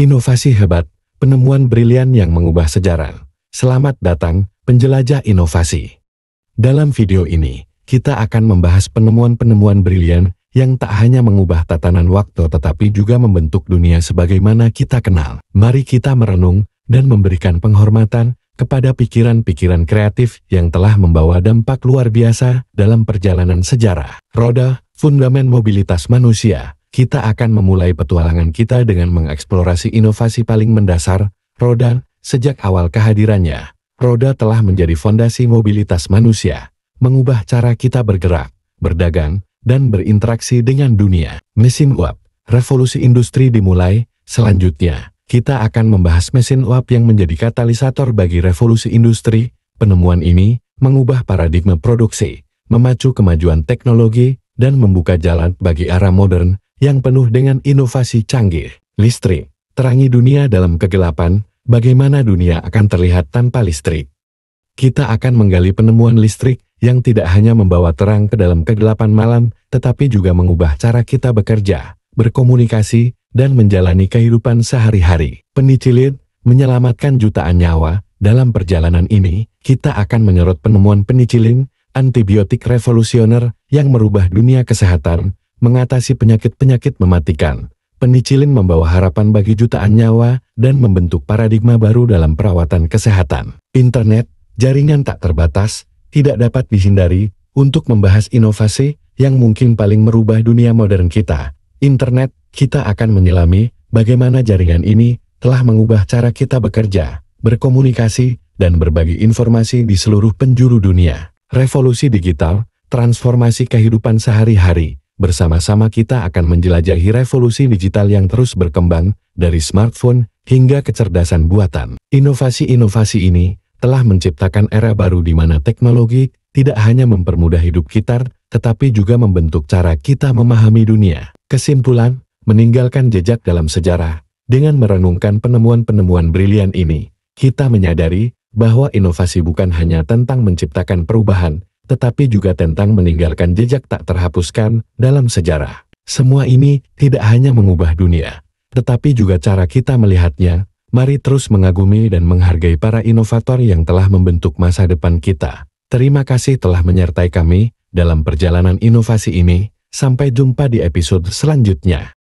Inovasi hebat, penemuan brilian yang mengubah sejarah. Selamat datang, penjelajah inovasi. Dalam video ini, kita akan membahas penemuan-penemuan brilian yang tak hanya mengubah tatanan waktu tetapi juga membentuk dunia sebagaimana kita kenal. Mari kita merenung dan memberikan penghormatan kepada pikiran-pikiran kreatif yang telah membawa dampak luar biasa dalam perjalanan sejarah. Roda, Fundament Mobilitas Manusia, kita akan memulai petualangan kita dengan mengeksplorasi inovasi paling mendasar, roda. Sejak awal kehadirannya, roda telah menjadi fondasi mobilitas manusia, mengubah cara kita bergerak, berdagang, dan berinteraksi dengan dunia. Mesin uap, revolusi industri dimulai, selanjutnya, kita akan membahas mesin uap yang menjadi katalisator bagi revolusi industri. Penemuan ini mengubah paradigma produksi, memacu kemajuan teknologi, dan membuka jalan bagi arah modern, yang penuh dengan inovasi canggih, listrik, terangi dunia dalam kegelapan, bagaimana dunia akan terlihat tanpa listrik. Kita akan menggali penemuan listrik yang tidak hanya membawa terang ke dalam kegelapan malam, tetapi juga mengubah cara kita bekerja, berkomunikasi, dan menjalani kehidupan sehari-hari. Penicilin menyelamatkan jutaan nyawa, dalam perjalanan ini, kita akan menyorot penemuan penicilin, antibiotik revolusioner, yang merubah dunia kesehatan, mengatasi penyakit-penyakit mematikan. Penicilin membawa harapan bagi jutaan nyawa dan membentuk paradigma baru dalam perawatan kesehatan. Internet, jaringan tak terbatas, tidak dapat dihindari untuk membahas inovasi yang mungkin paling merubah dunia modern kita. Internet, kita akan menyelami bagaimana jaringan ini telah mengubah cara kita bekerja, berkomunikasi, dan berbagi informasi di seluruh penjuru dunia. Revolusi digital, transformasi kehidupan sehari-hari, bersama-sama kita akan menjelajahi revolusi digital yang terus berkembang, dari smartphone hingga kecerdasan buatan. Inovasi-inovasi ini telah menciptakan era baru di mana teknologi tidak hanya mempermudah hidup kita, tetapi juga membentuk cara kita memahami dunia. Kesimpulan, meninggalkan jejak dalam sejarah, dengan merenungkan penemuan-penemuan brilian ini, kita menyadari bahwa inovasi bukan hanya tentang menciptakan perubahan, tetapi juga tentang meninggalkan jejak tak terhapuskan dalam sejarah. Semua ini tidak hanya mengubah dunia, tetapi juga cara kita melihatnya. Mari terus mengagumi dan menghargai para inovator yang telah membentuk masa depan kita. Terima kasih telah menyertai kami dalam perjalanan inovasi ini. Sampai jumpa di episode selanjutnya.